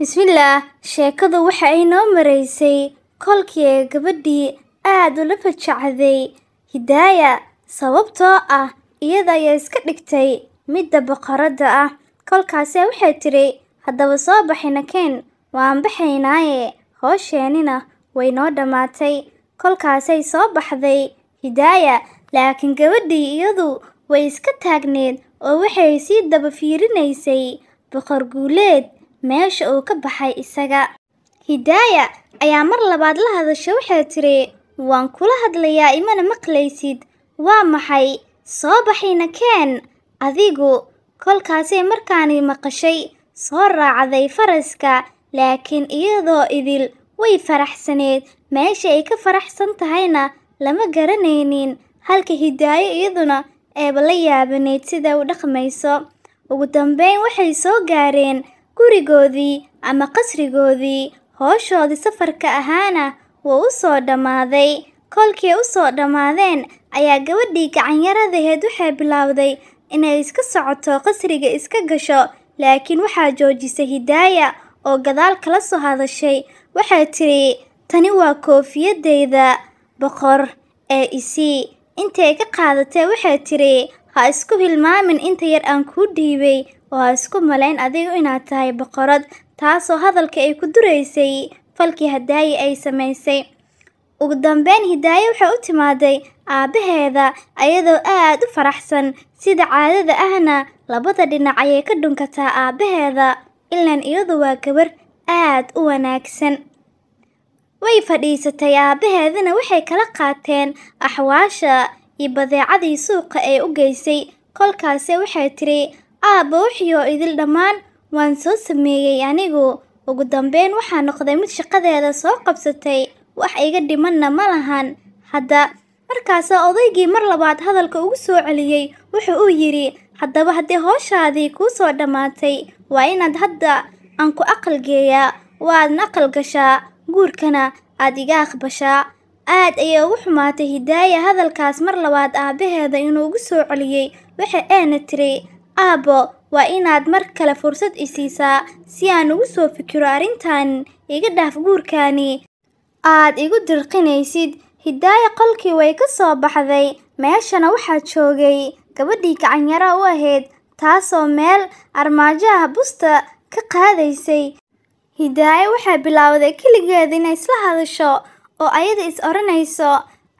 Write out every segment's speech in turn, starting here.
bismillaah sheekadu waxa ay noo maraysay kolkii ee gabadhii aad ula fajacday hidaaya sababtoo ah iyada ayaa iska dhigtay midda boqoradda ah kolkaasee waxay tidhi haddaba soo baxayna keen waan baxaynaaye hoosheenina way noo dhammaatay kolkaasay soo baxday hidaaya laakiin gabadhii iyadu way iska taagneed oo waxay sii daba fiirinaysay boqor guuleed meesha uu ka baxay isaga hidaaya ayaa mar labaad la hadasha waxay tiri waan kula hadlayaa imana maqlaysid waa maxay soo baxayna keen adigu kolkaasay markaani maqashay soo raacday faraska laakiin iyadoo idil way faraxsaneed meesha ay ka faraxsan tahayna lama garanaynin halka hidaayo iyaduna eeba la yaabanayd sida u dhaqmayso ugu dambeyn waxay soo gaareen gurigoodii ama qasrigoodii hooshoodii safarka ahaana wuu u soo dhammaaday koolkii u soo dhammaadeen ayaa gabadhii gacanyaradaheed waxay bilowday inay iska socoto qasriga iska gasho laakiin waxaa joojisay hidaaya oo gadaal kala soo hadashay waxay tidhi tani waa koofiyadayda boqor ee isii intay ka qaadatee waxay tidhi ha isku hilmaamin inta yar aan kuu dhiibay waa isku maleyn adigu inaad tahay boqorad taasoo hadalka ay ku duraysay falkii hadaayi ay samaysay ugu dambeyn hidaaye waxay u timaaday aabbaheeda ayadoo aad u faraxsan sida caadada ahna labada dhinac ayay ka dhunkataa aabaheeda ilan iyadu waa gabar aad u wanaagsan way fadhiisatay aabaheedana waxay kala qaateen axwaasha iyo badeecadii suuqa ee u geysay kolkaase waxay tiri aabba wixiioo idil dhammaan waan soo sameeyey anigu ugu dambeyn waxaa noqday mid shaqadeeda soo qabsatay wax iga dhimanna ma lahan hadda markaasaa odaygii mar labaad hadalka ugu soo celiyey wuxu uu yidhi haddaba haddii hooshaadii kuu soo dhammaatay waa inaad hadda aan ku aqal geeyaa waadna aqal gashaa guurkana aad iga aqbashaa aad ayay ugu xumaatay hidaaya hadalkaas mar labaad aabbaheeda inuu ugu soo celiyey waxa eena tiri Aabbo, waa inaad mar kale fursad isiisaa si aan ugu soo fikiro arrintan iga dhaaf guurkaani Aad igu dirqinaysid. Hidaayo qolkii way ka soo baxday, meeshana waxaa joogay gabadhii gacan u ahayd, taasoo meel armaajo busta ka qaadaysay. Hidaayo waxay bilowday keligeed inay isla hadasho oo ayada is oranayso,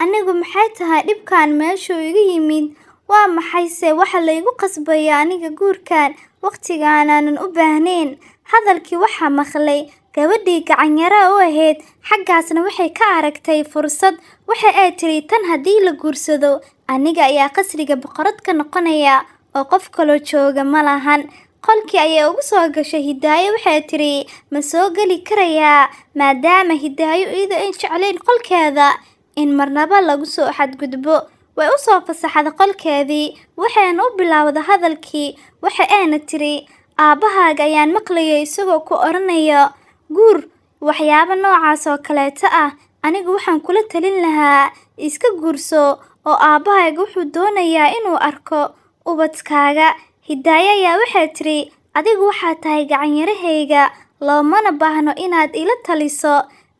anigu maxay tahay dhibkan meeshuu iga yimid? Waa maxayse waxa laygu qasbaya aniga guurkan waqtiga u baahnayn. Hadalkii waxaa maqlay gabadhii gacan yara u ahayd xaggaasna waxay ka aragtay fursad. Waxa ay tiri tan haddii la guursado aniga ayaa qasriga boqorad ka noqonaya oo qof kaloo jooga ma lahan. Qolkii ayaa ugu soo gashay Hidaayo waxay tiri ma soo geli karayaa maadaama Hidaayo iyadoo ay jecleyn qolkeeda in marnaba lagu soo xadgudbo way u soo fasaxday qolkeedii waxayna u bilowday hadalkii waxa ayna tiri aabbahaaga ayaan maqlayay isagoo ku odhanaya guur waxyaabo noocaas oo kaleeto ah anigu waxaan kula talin lahaa iska guurso oo aabbahaaga wuxuu doonayaa inuu arko ubadkaaga hidaayo ayaa waxay tiri adigu waxaad tahay gacanyarahayga loomana baahno inaad ila taliso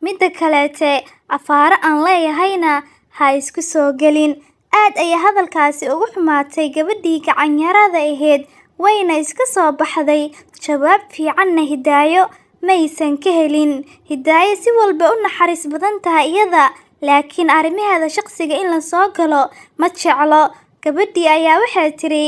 midda kaleete afaaro aan leeyahayna ha isku soo gelin Aad ayay hadalkaasi ugu xumaatay gabadhii gacanyarada ahayd, wayna iska soo baxday. Jawaab fiicanna Hidaayo maysan ka helin. Hidaayo si walba u naxariis badan tahay iyada, laakiin arrimaheeda shaqsiga in lasoo galo ma jeclo. Gabadhii ayaa waxay tiri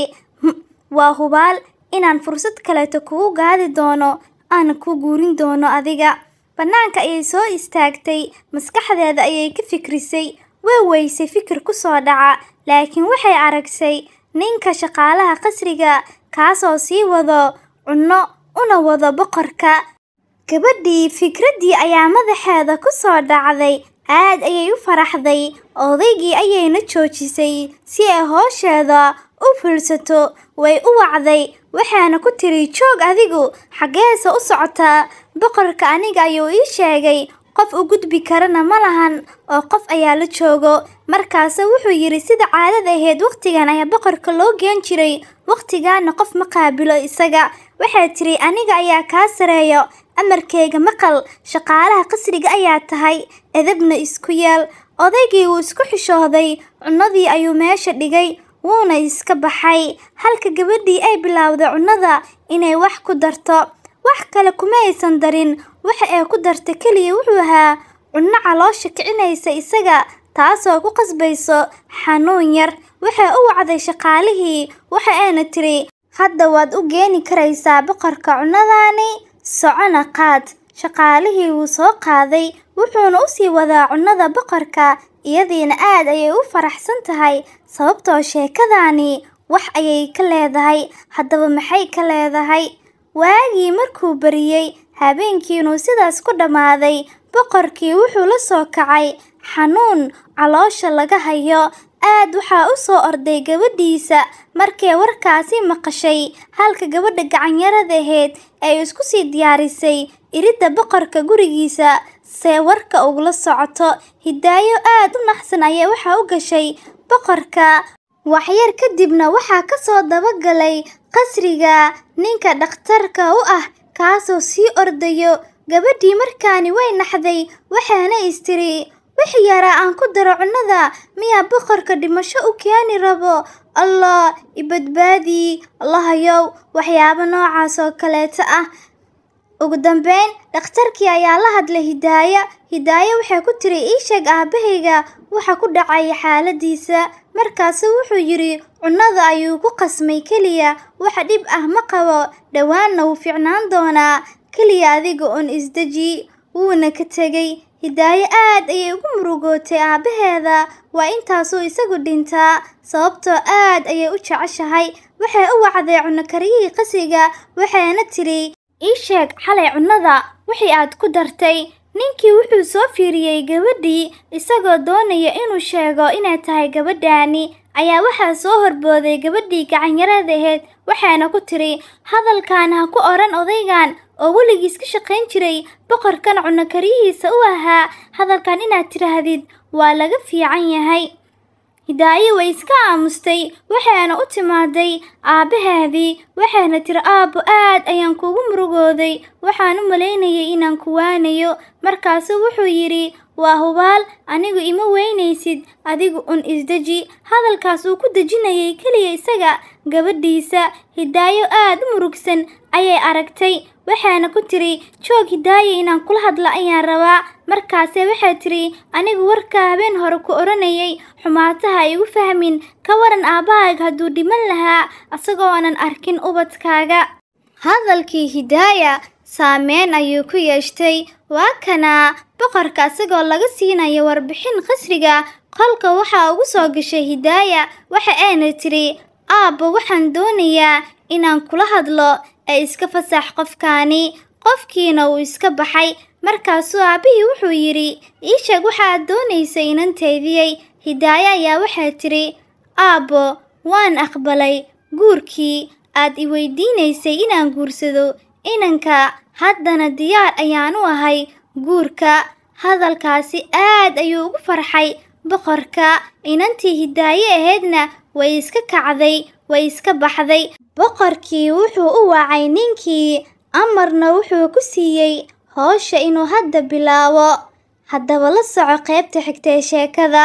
waa hubaal inaan fursad kaleeto kugu gaadi doono aana ku guurin doono adiga bannaanka ayay soo istaagtay maskaxdeeda ayay ka fikrisay Way weysay fikir ku soo dhaca, laakiin waxay aragsay ninka shaqaalaha qasriga kaasoo sii wado cunno una wado boqorka. Gabadhii fikraddii ayaa madaxeeda ku soo dhacday, aad ayay u faraxday, odaygii ayayna joojisay si ay hoosheeda u fulsato Way u wacday, waxaana ku tiri joog adigu xaggeesa u socotaa. Boqorka aniga ayuu ii sheegay qof u gudbi karana ma lahan oo qof ayaa la joogo markaase wuxuu yidhi sida caadada ahayd wakhtigan ayaa boqorka loo geen jiray wakhtigaana qof ma qaabilo isaga waxay tiri aniga ayaa kaa sareeyo amarkayga maqal shaqaalaha qasriga ayaa tahay edabna isku yeel odaygii wuu isku xishooday cunnadii ayuu meesha dhigay wuuna iska baxay halka gabadhii ay bilowday cunnada inay wax ku darto Wax kale kuma aysan darin, waxa ee ku dartay keliya wuxuu ahaa cunno caloosha kicinaysa isaga taasoo ku qasbayso xanuun yar. Waxay u wacday shaqaalihii, waxa ayna tiri, "Hadda waad u geeni karaysaa boqorka cunnadaani, socona qaad." Shaqaalihii wuu soo qaaday, wuxuuna u sii wadaa cunnada boqorka, iyadiina aad ayay u faraxsan tahay sababtoo sheekadaani wax ayay ka leedahay. Haddaba maxay ka leedahay? Waagii markuu bariyay habeenkiinuu sidaas ku dhammaaday, boqorkii wuxuu la soo kacay xanuun caloosha laga hayo. aad waxaa u soo orday gabadhiisa markay warkaasi maqashay halka gabadha gacanyarada gacanyaradaheed ay isku sii diyaarisay iridda boqorka gurigiisa see warka ugula socoto hidaayo aad u naxsan ayaa waxaa u gashay boqorka waxyar kadibna waxaa ka soo dabagalay qasriga ninka dhakhtarka u ah kaasoo sii ordayo gabadhii markaani way naxday waxaana istiri wix yaraa aan ku daro cunnada miyaa boqorka dhimasho u keeni rabo allah ibadbaadii allahayow waxyaabo noocaas oo kaleeta ah ugu dambeyn dhakhtarkii ayaa la hadlay hidaaya hidaaya waxay ku tiri ii sheeg aabahayga waxa ku dhacay xaaladiisa markaasu wuxuu yidhi cunnada ayuu ku qasmay keliya wax dhib ah ma qabo dhowaanna wuu fiicnaan doonaa keliya adiga oon isdeji wuuna ka tegay hidaayo aad ayay ugu murugootay aabbaheeda waa intaasuu isagu dhintaa sababtoo aad ayay u jeceshahay waxay u wacday cunukariyihii qasiga waxayna tidhi ii sheeg xalay cunnada wixii aad ku dartay ninkii wuxuu soo fiiriyey gabadhii isagoo doonaya inuu sheego inay tahay gabadhaani ayaa waxaa soo horbooday gabadhii gacanyarada ahayd waxaana ku tiri hadalkan ha ku odhan odaygan oo weligiis ka shaqayn jiray boqorkan cunno u ahaa hadalkan inaad tidhaahdid waa laga fiican yahay hidaayo way iska aamustay waxayna u timaaday aabbahaadii waxayna tiri aabbo aad ayaan kugu murugooday waxaan u malaynayay inaan ku waanayo markaasu wuxuu yidhi waa hubaal anigu ima weynaysid adigu un isdeji hadalkaas uu ku dejinayay keliya isaga gabadhiisa hidaayo aad u murugsan ayay aragtay waxaana ku tidhi joog hidaaya inaan kula hadlo ayaan rabaa markaase waxaa tidhi anigu warkaa habeen hore ku odhanayay xumaataha igu fahmin ka waran aabbahayga hadduu dhiman lahaa isagoo arkin ubadkaaga hadalkii hidaaya saameyn ayuu ku yeeshtay waa kana boqorka isagoo laga siinayo warbixin qasriga qolka waxaa ugu soo gashay hidaaya waxa ayna tidhi aabba waxaan doonayaa inaan kula hadlo ee iska fasax qofkaani qofkiina uu iska baxay markaasuu aabbihii wuxuu yidhi ii sheeg waxaaad doonaysa inantaydiyey hidaayo ayaa waxaa tidhi aabbo waan aqbalay guurkii aad i weydiinaysay inaan guursado inanka haddana diyaar ayaan u ahay guurka hadalkaasi aad ayuu ugu farxay boqorka inantii hidaaye ahaydna way iska kacday way iska baxday boqorkii wuxuu u wacay ninkii amarna wuxuu ku siiyey howsha inuu hadda bilaabo haddaba la soco qaybta ee sheekada